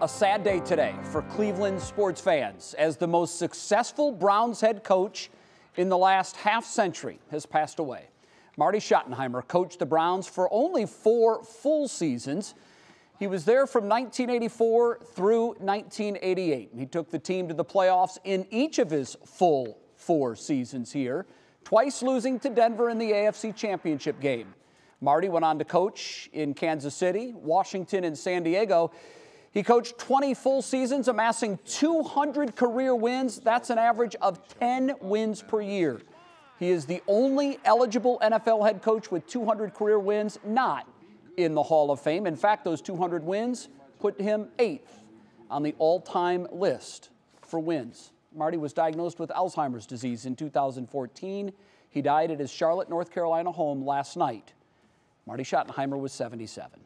A sad day today for Cleveland sports fans as the most successful Browns head coach in the last half century has passed away. Marty Schottenheimer coached the Browns for only four full seasons. He was there from 1984 through 1988. He took the team to the playoffs in each of his full four seasons here, twice losing to Denver in the AFC Championship game. Marty went on to coach in Kansas City, Washington, and San Diego. He coached 20 full seasons, amassing 200 career wins. That's an average of 10 wins per year. He is the only eligible NFL head coach with 200 career wins not in the Hall of Fame. In fact, those 200 wins put him eighth on the all time list for wins. Marty was diagnosed with Alzheimer's disease in 2014. He died at his Charlotte, North Carolina home last night. Marty Schottenheimer was 77.